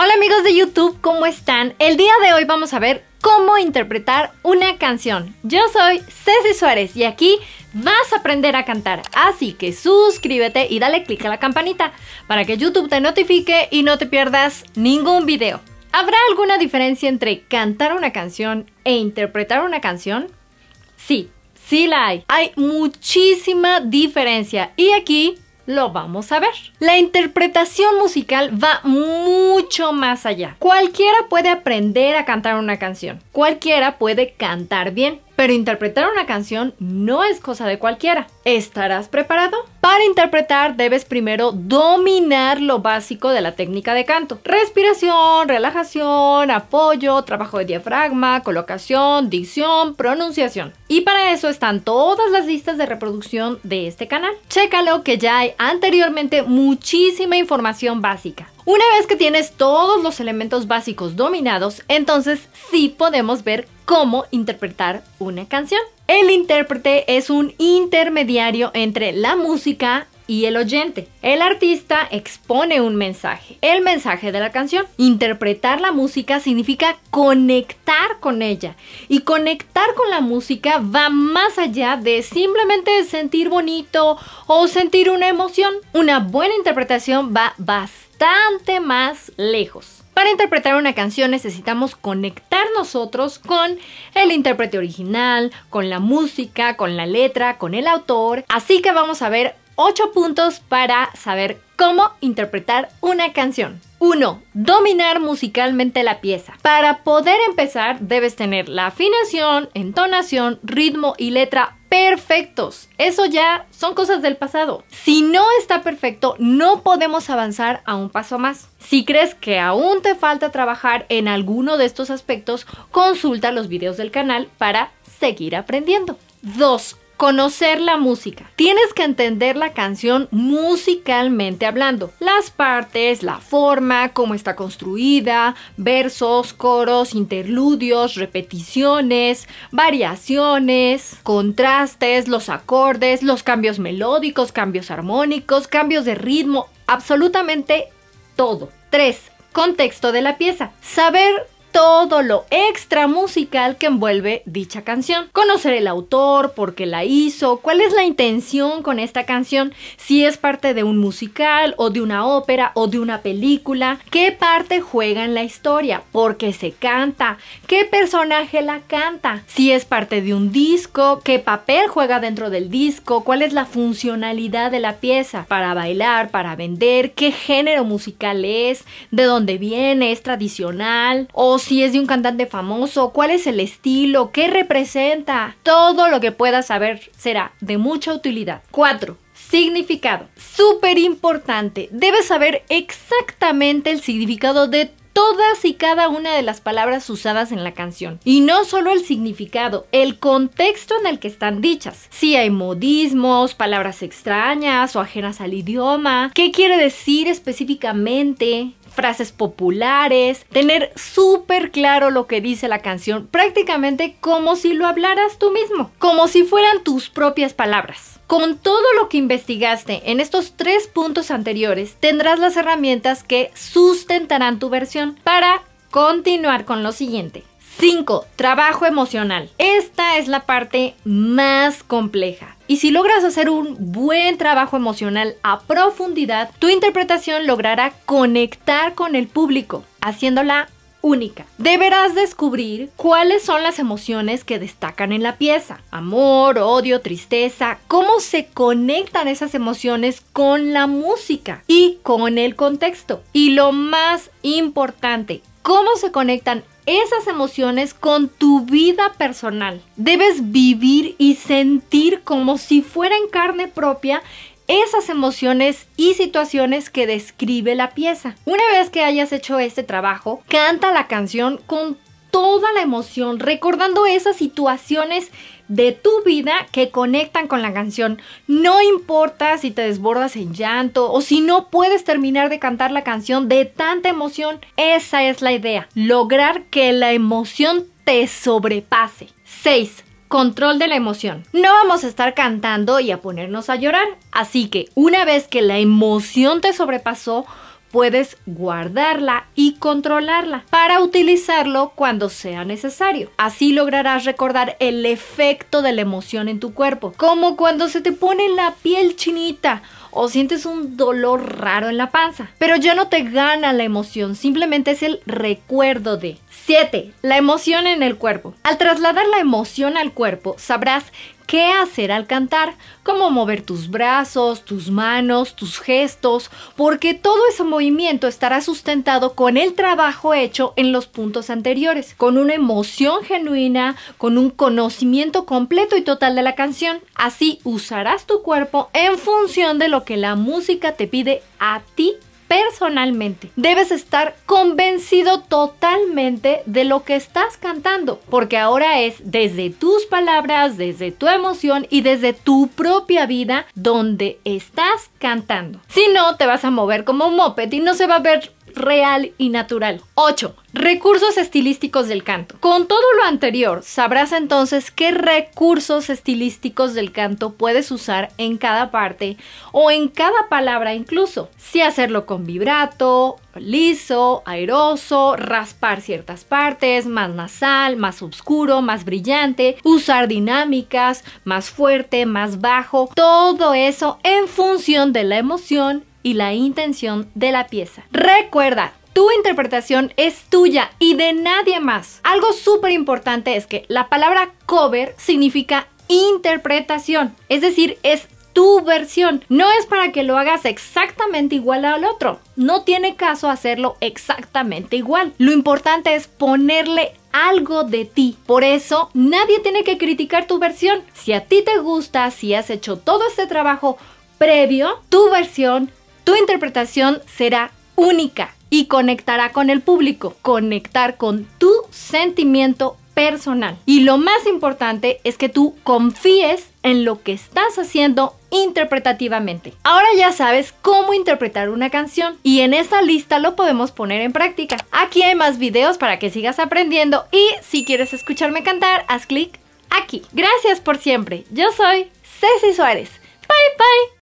Hola amigos de YouTube, ¿cómo están? El día de hoy vamos a ver cómo interpretar una canción. Yo soy Ceci Suárez y aquí vas a aprender a cantar. Así que suscríbete y dale click a la campanita para que YouTube te notifique y no te pierdas ningún video. ¿Habrá alguna diferencia entre cantar una canción e interpretar una canción? Sí, sí la hay. Hay muchísima diferencia y aquí lo vamos a ver. La interpretación musical va mucho más allá. Cualquiera puede aprender a cantar una canción, cualquiera puede cantar bien, pero interpretar una canción no es cosa de cualquiera. ¿Estarás preparado? Para interpretar debes primero dominar lo básico de la técnica de canto. Respiración, relajación, apoyo, trabajo de diafragma, colocación, dicción, pronunciación. Y para eso están todas las listas de reproducción de este canal. Chécalo que ya hay anteriormente muchísima información básica. Una vez que tienes todos los elementos básicos dominados, entonces sí podemos ver cómo interpretar una canción. El intérprete es un intermediario entre la música y el oyente. El artista expone un mensaje, el mensaje de la canción. Interpretar la música significa conectar con ella. Y conectar con la música va más allá de simplemente sentir bonito o sentir una emoción. Una buena interpretación va más más lejos. Para interpretar una canción necesitamos conectar nosotros con el intérprete original, con la música, con la letra, con el autor. Así que vamos a ver 8 puntos para saber cómo interpretar una canción. 1. Dominar musicalmente la pieza. Para poder empezar debes tener la afinación, entonación, ritmo y letra perfectos. Eso ya son cosas del pasado. Si no está perfecto, no podemos avanzar a un paso más. Si crees que aún te falta trabajar en alguno de estos aspectos, consulta los videos del canal para seguir aprendiendo. 2. Conocer la música. Tienes que entender la canción musicalmente hablando. Las partes, la forma, cómo está construida, versos, coros, interludios, repeticiones, variaciones, contrastes, los acordes, los cambios melódicos, cambios armónicos, cambios de ritmo, absolutamente todo. 3. Contexto de la pieza. Saber todo lo extra musical que envuelve dicha canción. Conocer el autor, por qué la hizo, cuál es la intención con esta canción, si es parte de un musical o de una ópera o de una película, qué parte juega en la historia, por qué se canta, qué personaje la canta, si es parte de un disco, qué papel juega dentro del disco, cuál es la funcionalidad de la pieza, para bailar, para vender, qué género musical es, de dónde viene, es tradicional o si es de un cantante famoso, cuál es el estilo, qué representa. Todo lo que puedas saber será de mucha utilidad. 4. Significado. Súper importante. Debes saber exactamente el significado de todas y cada una de las palabras usadas en la canción. Y no solo el significado, el contexto en el que están dichas. Si hay modismos, palabras extrañas o ajenas al idioma, qué quiere decir específicamente, frases populares, tener súper claro lo que dice la canción, prácticamente como si lo hablaras tú mismo, como si fueran tus propias palabras. Con todo lo que investigaste en estos tres puntos anteriores, tendrás las herramientas que sustentarán tu versión para continuar con lo siguiente. 5. Trabajo emocional. Esta es la parte más compleja. Y si logras hacer un buen trabajo emocional a profundidad, tu interpretación logrará conectar con el público, haciéndola única. Deberás descubrir cuáles son las emociones que destacan en la pieza. Amor, odio, tristeza, cómo se conectan esas emociones con la música y con el contexto. Y lo más importante, cómo se conectan esas emociones con tu vida personal. Debes vivir y sentir como si fuera en carne propia esas emociones y situaciones que describe la pieza. Una vez que hayas hecho este trabajo, canta la canción con toda la emoción, recordando esas situaciones de tu vida que conectan con la canción. No importa si te desbordas en llanto o si no puedes terminar de cantar la canción de tanta emoción, esa es la idea, lograr que la emoción te sobrepase. 6. Control de la emoción. No vamos a estar cantando y a ponernos a llorar, así que una vez que la emoción te sobrepasó, puedes guardarla y controlarla para utilizarlo cuando sea necesario. Así lograrás recordar el efecto de la emoción en tu cuerpo, como cuando se te pone la piel chinita o sientes un dolor raro en la panza. Pero ya no te gana la emoción, simplemente es el recuerdo de. 7. La emoción en el cuerpo. Al trasladar la emoción al cuerpo, sabrás qué hacer al cantar, cómo mover tus brazos, tus manos, tus gestos, porque todo ese movimiento estará sustentado con el trabajo hecho en los puntos anteriores, con una emoción genuina, con un conocimiento completo y total de la canción. Así usarás tu cuerpo en función de lo que la música te pide a ti personalmente. Debes estar convencido totalmente de lo que estás cantando, porque ahora es desde tus palabras, desde tu emoción y desde tu propia vida donde estás cantando. Si no, te vas a mover como un moped y no se va a ver real y natural. 8. Recursos estilísticos del canto. Con todo lo anterior, sabrás entonces qué recursos estilísticos del canto puedes usar en cada parte o en cada palabra incluso. Si hacerlo con vibrato, liso, airoso, raspar ciertas partes, más nasal, más oscuro, más brillante, usar dinámicas, más fuerte, más bajo, todo eso en función de la emoción y la intención de la pieza. Recuerda, tu interpretación es tuya y de nadie más. Algo súper importante es que la palabra cover significa interpretación, es decir, es tu versión. No es para que lo hagas exactamente igual al otro. No tiene caso hacerlo exactamente igual. Lo importante es ponerle algo de ti. Por eso, nadie tiene que criticar tu versión. Si a ti te gusta, si has hecho todo este trabajo previo, tu versión tu interpretación será única y conectará con el público, conectar con tu sentimiento personal. Y lo más importante es que tú confíes en lo que estás haciendo interpretativamente. Ahora ya sabes cómo interpretar una canción y en esta lista lo podemos poner en práctica. Aquí hay más videos para que sigas aprendiendo y si quieres escucharme cantar, haz clic aquí. Gracias por siempre. Yo soy Ceci Suárez. Bye bye.